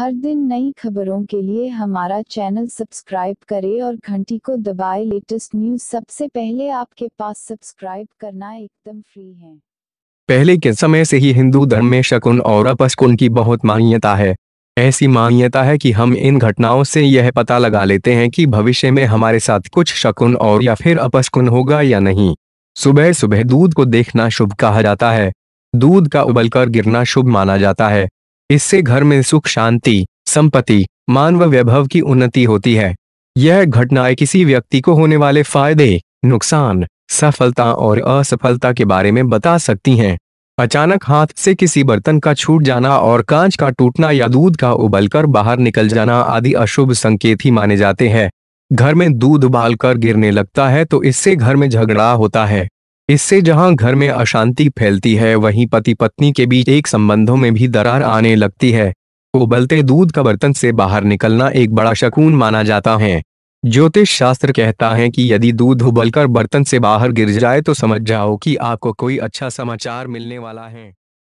हर दिन नई खबरों के लिए हमारा चैनल सब्सक्राइब करें और घंटी को दबाएं लेटेस्ट न्यूज सबसे पहले आपके पास सब्सक्राइब करना एकदम फ्री है पहले के समय से ही हिंदू धर्म में शकुन और अपशकुन की बहुत मान्यता है ऐसी मान्यता है कि हम इन घटनाओं से यह पता लगा लेते हैं कि भविष्य में हमारे साथ कुछ शकुन और या फिर अपशकुन होगा या नहीं सुबह सुबह दूध को देखना शुभ कहा जाता है दूध का उबलकर गिरना शुभ माना जाता है इससे घर में सुख शांति संपत्ति मानव वैभव की उन्नति होती है यह घटनाएं किसी व्यक्ति को होने वाले फायदे नुकसान सफलता और असफलता के बारे में बता सकती हैं अचानक हाथ से किसी बर्तन का छूट जाना और कांच का टूटना या दूध का उबलकर बाहर निकल जाना आदि अशुभ संकेत ही माने जाते हैं घर में दूध उबालकर गिरने लगता है तो इससे घर में झगड़ा होता है इससे जहां घर में अशांति फैलती है वहीं पति पत्नी के बीच एक संबंधों में भी दरार आने लगती है उबलते दूध का बर्तन से बाहर निकलना एक बड़ा शकून माना जाता है ज्योतिष शास्त्र कहता है कि यदि दूध उबलकर बर्तन से बाहर गिर जाए तो समझ जाओ कि आपको कोई अच्छा समाचार मिलने वाला है